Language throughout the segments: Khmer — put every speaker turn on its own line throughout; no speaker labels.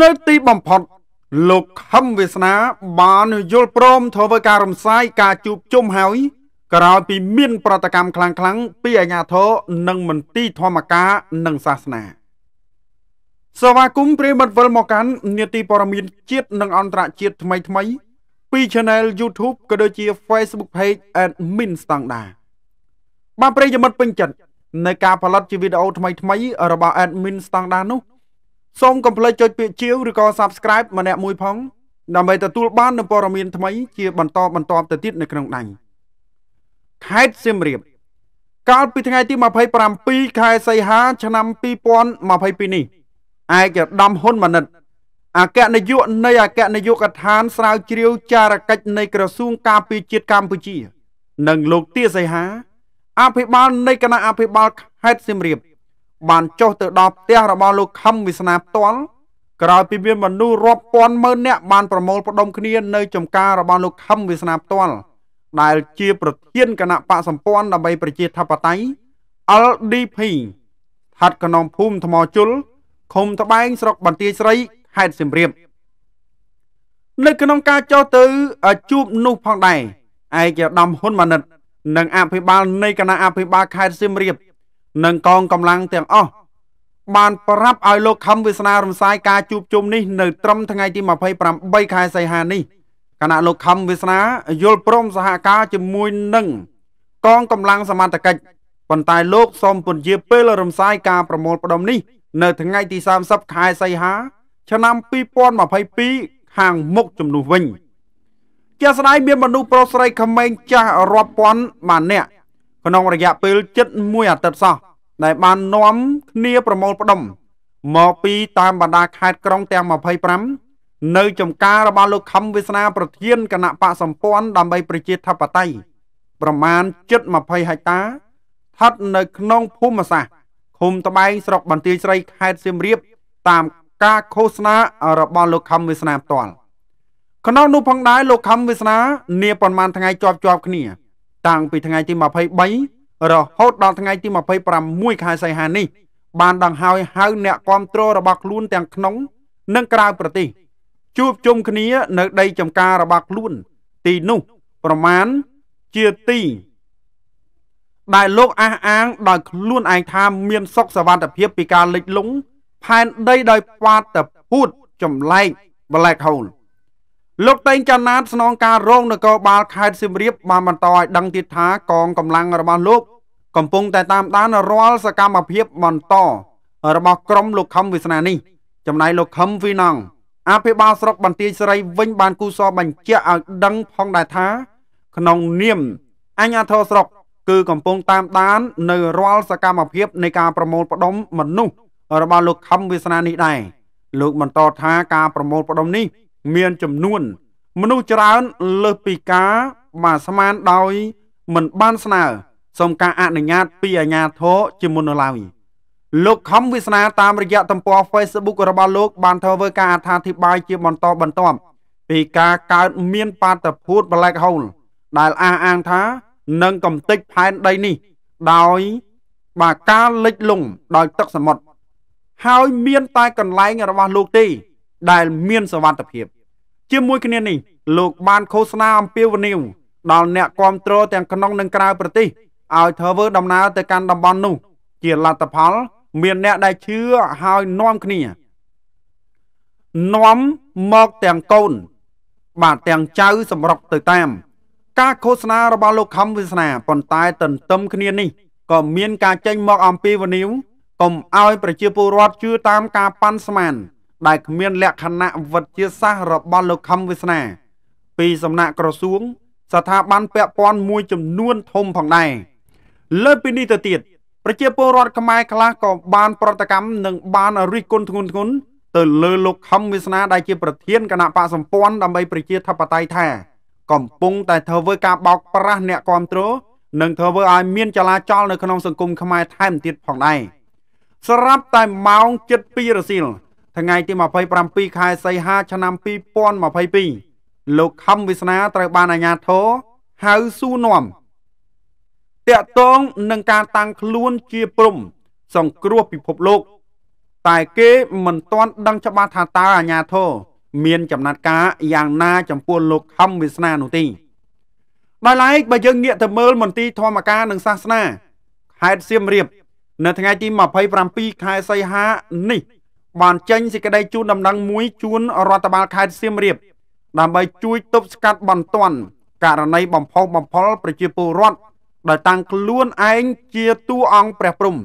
នៅទីបំផុត លោកខឹមវាសនា បាន យល់ព្រមធ្វើការរំសាយការជួបជុំហើយ ក្រោយពីមាន ប្រតិកម្មខ្លាំងៗពីអាជ្ញាធរនិងមន្ទីរធម្មការនិងសាសនាសវាគមព្រេមិត្តវិលមកកាន់នេតិព័រមានជាតិនិងអន្តរជាតិថ្មីថ្មី ពី Channel YouTube ក៏ដូចជា Facebook Page Admin ស្តង់ដាបាទប្រិយមិត្តពេញចិត្តនៅការផលិតជាវីដេអូថ្មីថ្មីរបស់ Admin ស្តង់ដានោះសូមកុំភ្លេចចុចពាក្យជាវឬក៏ Subscribe ម្នាក់មួយផង ដើម្បីទទួលបាននូវព័ត៌មានថ្មីជាបន្តបន្តទៅទៀតនៅក្នុងដាញ់ខេត្តសៀមរាបកាលពីថ្ងៃទី27ខែសីហាឆ្នាំ2022នេះឯកឧត្តមហ៊ុនម៉ាណិតអគ្គនាយកនៃអគ្គនាយកដ្ឋានស្រាវជ្រាវ ចារកិច្ចនៃក្រសួងការពារជាតិកម្ពុជានិង លោកទាសីហា អភិបាលនៃគណៈអភិបាលខេត្តសៀមរាបបានចុះទៅដល់ផ្ទះរបស់លោកខឹមវាសនាផ្ទាល់ក្រោយពីមានមនុស្សរាប់ពាន់ម៉ឺននាក់បានប្រមូលផ្ដុំគ្នានៅចំការរបស់លោកខឹមវាសនាផ្ទាល់ដែល ជា ប្រធានគណៈបកសម្ព័ន្ធដើម្បីប្រជាធិបតេយ្យ LDP ហាត់កណំភូមិថ្មជុលឃុំត្បែងស្រុកបន្ទាយស្រីខេត្តសៀមរាបនៅក្នុងការចុះទៅជួបនោះផងដែរឯកឧត្តមហ៊ុនម៉ាណិត និងអភិបាលនៃគណៈអភិបាលខេត្តសៀមរាបនិងកងកម្លាំងទាំងអស់បាន ប្រាប់ឲ្យលោកខំវាសនារំសាយការជួបជុំនេះ នៅ ត្រឹមថ្ងៃទី28ខែសីហានេះគណៈលោកខំវាសនា យល់ព្រមសហការជាមួយនឹងកងកម្លាំងសមត្ថកិច្ចប៉ុន្តែលោកសូមពន្យាពេលរំសាយការប្រមូលផ្ដុំនេះ នៅថ្ងៃទី30ខែសីហាឆ្នាំ2022ខាងមុខចំនួនវិញ ជាស្ដាយមានមនុស្សប្រុសស្រីក្មេងចាស់រាប់ពាន់ម៉ានអ្នកក្នុងរយៈពេលជិត1អាទិត្យសោះដែលបាននាំ គ្នាប្រមូលផ្ដុំមកពី តាមបណ្ដាខេត្តក្រុង ទាំង25នៅចំការរបស់លោកខំវាសនា ប្រធានគណៈបកសម្ព័ន្ធដើម្បីប្រជាធិបតេយ្យប្រមាណជិត20ហិកតាស្ថិតនៅ ក្នុងភូមិសាស្ត្រឃុំត្បែងស្រុកបន្ទាយស្រីខេត្តសៀមរាប តាមការឃោសនា របស់លោកខំវាសនាផ្ទាល់ក្នុងនោះផងដែរលោកខំវាសនានាប៉ុន្មានថ្ងៃជាប់ជាប់គ្នាតាំងពីថ្ងៃទី23រហូតដល់ថ្ងៃទី26ខែសីហានេះ បានដង្ហើយហៅអ្នកគាំទ្ររបស់ខ្លួនទាំងក្នុង និងក្រៅប្រទេសជួបជុំគ្នា នៅដីចំការរបស់ខ្លួនទីនោះប្រមាណជាទី ដែលលោកអះអាងដោយខ្លួនឯងថាមានសុខសវត្ថិភាពពីការលិចលង់ផែនដីដោយបាតភូតចម្លែក black hole លោកតេងចាណាតស្នងការរងនគរបាលខេត្តសៀមរាបបានបន្តឲ្យដឹងទៀតថាកងកម្លាំងរបស់លោក កំពុងតែតាមដានរាល់សកម្មភាពបន្ត របស់ក្រុមលោកខឹមវាសនានេះចំណែកលោកខឹមវីណងអភិបាលស្រុកបន្ទាយស្រីវិញបានគូសបញ្ជាក់ឲ្យដឹងផងដែរថាក្នុងនាម អញ្ញាធរស្រុកគឺកំពុងតាមដាន នៅរាល់សកម្មភាពនៃការប្រមូលផ្ដុំមនុស្សរបស់លោកខឹមវាសនានេះដែរលោកបន្តថាការប្រមូលផ្ដុំនេះមានចំនួនមនុស្សច្រើនលើសពីការបានស្មានដោយមិនបានស្នើសូមការអនុញ្ញាតពីអាជ្ញាធរជាមុននៅឡើយលោកខំវាសនាតាមរយៈទំព័រ Facebook របស់លោក បានធ្វើការអត្ថាធិប្បាយជាបន្តបន្ទាប់ពីការកើតមាន បាតុភូត Black Hole ដែលអះអាងថានឹងកំទេចផែនដីនេះ ដោយបាការលិចលង់ដោយទឹកសមុទ្រហើយមានតែកន្លែងរបស់លោកទេដែលមានសវត្ថភាពជាមួយគ្នានេះលោកបានឃោសនាអំពាវនាវដល់អ្នកគាំទ្រ ទាំងក្នុង និងក្រៅប្រទេសឲ្យធ្វើ ដំណើរទៅកាន់តំបន់នោះ ជាលទ្ធផល មានអ្នកដែលជឿហើយនាំគ្នានាំមកទាំងកូន បាទទាំងចៅសម្រុកទៅតាម ការឃោសនារបស់លោកខំវាសនាប៉ុន្តែ ទន្ទឹមគ្នានេះក៏មានការចេញមកអំពាវនាវកុំឲ្យប្រជាពលរដ្ឋជឿតាមការប៉ាន់ស្មានដែលគ្មានលក្ខណៈវិទ្យាសាស្ត្ររបស់លោកខំវាសនា ពីសំណាក់ក្រសួង ស្ថាប័នពាក់ព័ន្ធមួយ ចំនួនធំផងដែរលើពីនេះទៅទៀតប្រជាពលរដ្ឋខ្មែរខ្លះក៏បាន ប្រតិកម្មនិងបានរិះគន់ធ្ងន់ធ្ងរទៅលើលោកខំវាសនាដែលជាប្រធានគណៈបកសម្ព័ន្ធដើម្បីប្រជាធិបតេយ្យថាកំពុងតែធ្វើការបោកប្រាស់អ្នកគ្រប់គ្រងនិងធ្វើឲ្យមានចលាចលនៅក្នុងសង្គមខ្មែរថែមទៀតផងដែរស្រាប់តែម៉ោង7:00រសៀលថ្ងៃទី27ខែសីហាឆ្នាំ2022លោកខំវិស្នាត្រូវបានអាជ្ញាធរហៅសួរនាំតកតងនឹងការតាំងខ្លួនជាព្រំសង្គ្រោះពិភពលោក តែគេមិនទាន់ដឹងច្បាស់ថាតើអាជ្ញាធរមានចំណាត់ការយ៉ាងណា ចំពោះលោកខំវាសនានោះទេដោយឡែកបើយើងងាកទៅមើលមន្ទីរធម្មការនិងសាសនាខេត្តសៀមរាប នៅថ្ងៃទី27ខែសីហានេះបានចេញសេចក្តីជូនដំណឹងមួយជូនរដ្ឋបាលខេត្តសៀមរាប ដើម្បីជួយទប់ស្កាត់បន្ទាន់ករណី បំផុសបំផុលប្រជាពលរដ្ឋដោយតាំងខ្លួនឯងជាតួអង្គព្រះព្រំ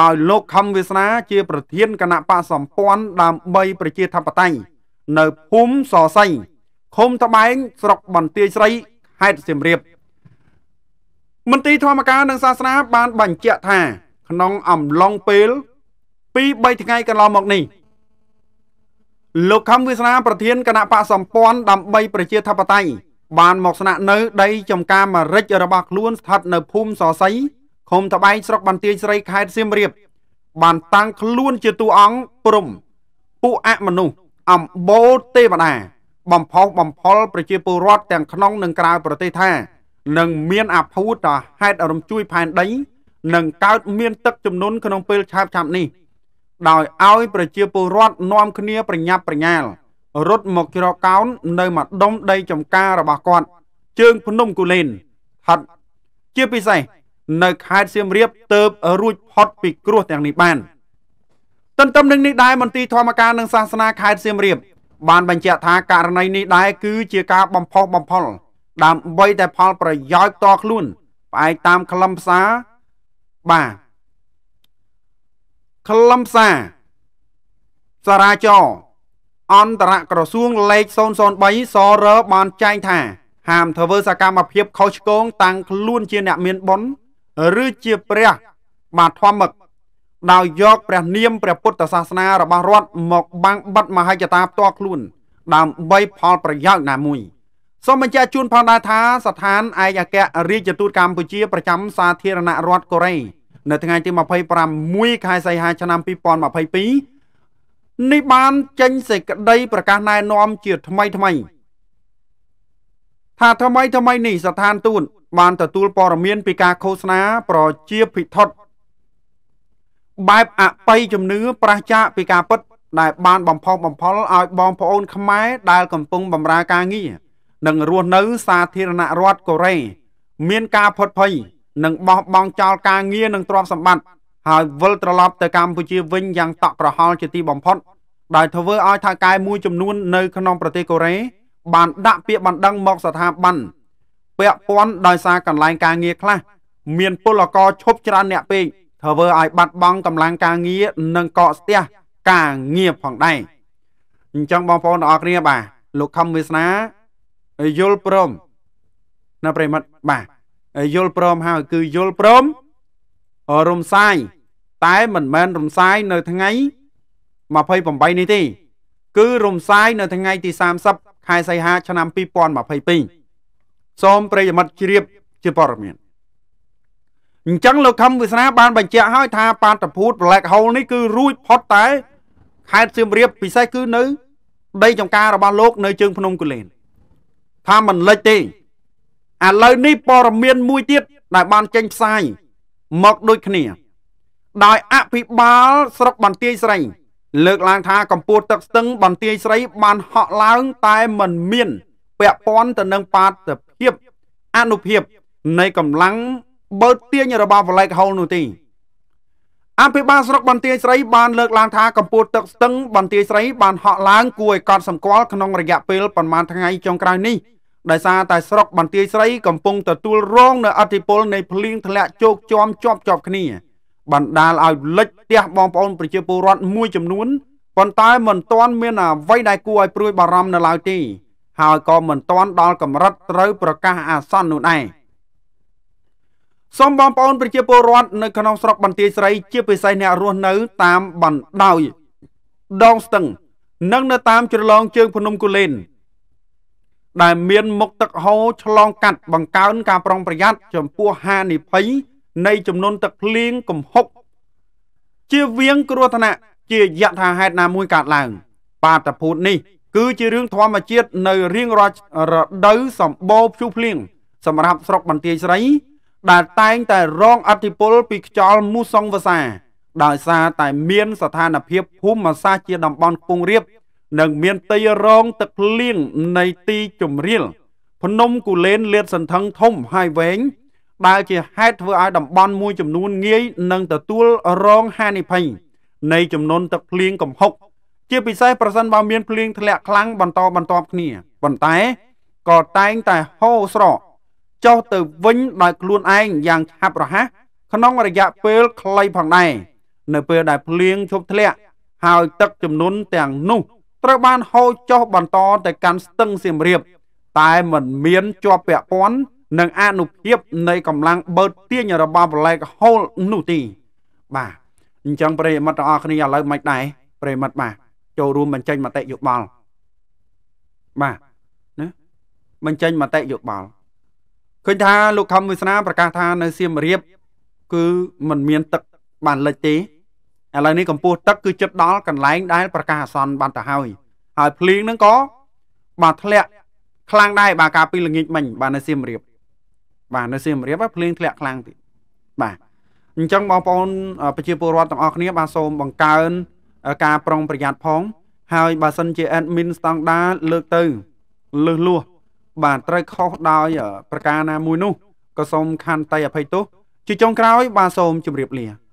ដោយលោកខំវាសនាជា ប្រធានគណៈបកសម្ព័ន្ធដើម្បីប្រជាធិបតេយ្យនៅភូមិសរសៃឃុំត្បែង ស្រុកបន្ទាយស្រីខេត្តសៀមរាបមន្ត្រីធម្មការនិងសាសនា បានបញ្ជាក់ថា ក្នុង អំឡុងពេល2 3ថ្ងៃកន្លងមកនេះលោកខំវាសនាប្រធានគណៈបកសម្ព័ន្ធដើម្បីប្រជាធិបតេយ្យបានមកស្នាក់នៅដីចំការមរិចរបស់ខ្លួនស្ថិតនៅភូមិសរសៃឃុំត្បែងស្រុកបន្ទាយស្រីខេត្តសៀមរាប បានតាំងខ្លួនជាតួអង្គព្រំពួកអមនុស្សអំបូរទេវតាបំផុសបំផុលប្រជាពលរដ្ឋទាំងក្នុង និងក្រៅប្រទេសថានឹងមានអភូតហេតុរំជួយ ផែនដីនឹងកើតមានទឹកជំនន់ក្នុងពេល ឆាប់ៗនេះដោយឲ្យប្រជាពលរដ្ឋនាំគ្នាប្រញាប់ប្រញាល់រត់មកជ្រកកោននៅម្ដុំដីចំការរបស់គាត់ជើងភ្នំគូលែនហត់ជាពិសេសនៅខេត្តសៀមរាបទៅបរួចផុតពីគ្រោះទាំងនេះបានទន្ទឹមនឹងនេះដែរមន្ត្រីធម្មការនិងសាសនាខេត្តសៀមរាប បានបញ្ជាក់ថាករណីនេះដែរគឺជាការបំផុសបំផុលដើម្បីតែផលប្រយោជន៍តខ្លួនផ្អែកតាមខ្លឹមសារបាទខ្លឹមសារសារាចរអន្តរក្រសួងលេខ003សរបានចែងថា ហាមធ្វើសកម្មភាពខុសឆ្គងតាំងខ្លួន ជាអ្នកមានបុណ្យឬជាព្រះ បាទធម្មឹកដោយយក ព្រះ នាមព្រះពុទ្ធសាសនារបស់រដ្ឋមកបាំងបិទមហិច្ឆតាផ្ទាល់ខ្លួនដើម្បីផល ប្រយោជន៍ណាមួយសូមបញ្ជាក់ជូនផងដែរថាស្ថានឯកអគ្គរដ្ឋទូតកម្ពុជាប្រចាំសាធារណរដ្ឋកូរ៉េនៅថ្ងៃទី25ខែសីហាឆ្នាំ2022នេះបានចេញសេចក្តីប្រកាសណែនាំជាថ្មីថ្មីថាថ្មីថ្មីនេះស្ថានទូតបាន ទទួលព័ត៌មានពីការឃោសនាប្រជាភិថុតបែបអបិយជំនឿប្រឆាចពីការពិតដែល បាន បំផុសបំផុលឲ្យបងប្អូនខ្មែរដែលកំពុងបម្រើការងារនិងរស់នៅសាធារណរដ្ឋកូរ៉េមានការផុតភ័យនិងបោះបង់ចោលការងារនិងទ្រព្យសម្បត្តិហើយវិលត្រឡប់ទៅកម្ពុជាវិញយ៉ាងតក់ក្រហល់ជាទីបំផុតដោយធ្វើឲ្យថៅកែមួយចំនួននៅក្នុងប្រទេសកូរ៉េបានដាក់ពាក្យបណ្ដឹងមកស្ថាប័នពាក់ព័ន្ធដោយសារកន្លែងការងារខ្លះ មានពលករឈប់ច្រើនអ្នកពេកធ្វើឲ្យបាត់បង់កម្លាំងការងារនិងកកស្ទះការងារផងដែរអញ្ចឹងបងប្អូនទាំងអស់គ្នាបាទលោកខំវាសនាយល់ព្រមនៅប្រិមិត្តបាទយល់ព្រមហើយគឺយល់ព្រមរំសាយ តែមិនមែនរំសាយនៅថ្ងៃ28នេះទេគឺរំសាយនៅថ្ងៃទី30ខែសីហា ឆ្នាំ2022សូមប្រិយមិត្តជ្រាបជាព័ត៌មានអញ្ចឹងលោកខំវិស្នាបានបញ្ជាក់ហើយថាបាតុភូត Black Hole នេះគឺរួចផុតតែខេត្តសៀមរាបពិសេសគឺនៅ ដីចំការរបស់លោកនៅជើងភ្នំគូលែនថាមិនលិចទេឥឡូវនេះព័ត៌មានមួយទៀតដែលបានចេញផ្សាយមកដូចគ្នាដោយអភិបាលស្រុកបន្ទាយស្រី លើកឡើងថាកម្ពុជាទឹកស្ទឹងបន្ទាយស្រី បានហក់ឡើងតែមិនមានពាក់ព័ន្ធទៅនឹងបាតុភិបអនុភាពនៃកម្លាំងបើទាញរបស់ប្លែកហូលនោះទេអភិបាលស្រុកបន្ទាយស្រីបានលើកឡើងថាកម្ពុជាទឹកស្ទឹងបន្ទាយស្រីបានហក់ឡើងគួរឲ្យកត់សម្គាល់ក្នុងរយៈពេលប្រមាណថ្ងៃចុងក្រោយនេះដោយសារតែស្រុកបន្ទាយស្រីកំពុងទទួលរងនៅអធិពលនៃភ្លៀងធ្លាក់ជោកជាំជាប់ជាប់គ្នាបណ្ដាលឲ្យលិចផ្ទះបងប្អូនប្រជាពលរដ្ឋមួយចំនួនប៉ុន្តែមិនទាន់មានអ្វីដែលគួរឲ្យព្រួយបារម្ភនៅឡើយទេហើយក៏មិនទាន់ដល់កម្រិតត្រូវប្រកាសអាសន្ននោះដែរសូមបងប្អូនប្រជាពលរដ្ឋនៅក្នុងស្រុកបន្ទាយស្រីជាពិសេសអ្នករស់នៅតាមបណ្ដោយដងស្ទឹងនិងនៅតាមជ្រលងជើងភ្នំគូលែនដែលមានមុខទឹកហូរឆ្លងកាត់បង្កើនការប្រុងប្រយ័ត្នចំពោះហានិភ័យនៃ ចំនួនទឹកភ្លៀងកំហុកជាវៀងគ្រោះថ្នាក់ជាយថាហេតុណាមួយកើតឡើង បាតុភូតនេះគឺជារឿងធម្មជាតិនៅរៀងរាល់រដូវសម្បូរព្យុះភ្លៀងសម្រាប់ស្រុកបន្ទាយស្រីដែលតែងតែរង អធិពលពីខ្យល់មូសុងវសាដោយសារតែមានស្ថានភាពភូមិសាស្ត្រជាតំបន់គង់រៀបនិងមានតីរងទឹកលៀងនៃទីជំរាលភ្នំគូលែនលាតសន្ធឹងធំហើយវែងដែលជាហេតុធ្វើឲ្យតំបន់មួយចំនួនងាយនឹងទទួលរងហានិភ័យនៃចំនួនទឹកភ្លៀងកំហុក ជាពិសេសប្រសិនបើមានភ្លៀងធ្លាក់ខ្លាំងបន្តបន្ទាប់គ្នាប៉ុន្តែក៏តែងតែហូរស្រកចុះទៅវិញដោយខ្លួនឯងយ៉ាងឆាប់រហ័សក្នុងរយៈពេលខ្លីផងដែរនៅពេលដែលភ្លៀងឈប់ធ្លាក់ ហើយទឹកចំនួនទាំងនោះត្រូវបានហូរចុះបន្តទៅកាន់ស្ទឹងសៀមរាបតែមិនមានជាប់ពាក់ព័ន្ធនឹងអនុភាពនៃកម្លាំងបឺតទាញរបស់ប្លែកហូលនោះទេបាទអញ្ចឹងប្រិយមិត្តទាំងអស់គ្នាឥឡូវមិនដែរប្រិយមិត្តបាទចូលរួមបញ្ចេញមតិយោបល់បាទណាបញ្ចេញមតិយោបល់ឃើញថាលោកខំវិស្នាប្រកាសថានៅសៀមរាប គឺមិនមានទឹកបានលិចទេឥឡូវនេះកម្ពស់ទឹកគឺចិត្តដល់កន្លែងដែលប្រកាសអាសន្នបានទៅហើយ ហើយភ្លៀងហ្នឹងក៏បាទធ្លាក់ខ្លាំងដែរបាទកាលពីល្ងាចមិញ បាទនៅសៀមរាប បាទនៅសៀមរាបភ្លៀងធ្លាក់ខ្លាំងទៀតបាទអញ្ចឹងបងប្អូនប្រជាពលរដ្ឋទាំងអស់គ្នាបាទសូមបង្កើនការប្រុងប្រយ័ត្នផង ហើយបើសិនជា admin ស្តង់ដាលើកទៅលឹះលួសបាទត្រូវខុសដោយ ប្រការណាមួយនោះក៏សូមខន្តីអភ័យទោសជាចុងក្រោយបាទសូមជម្រាបលា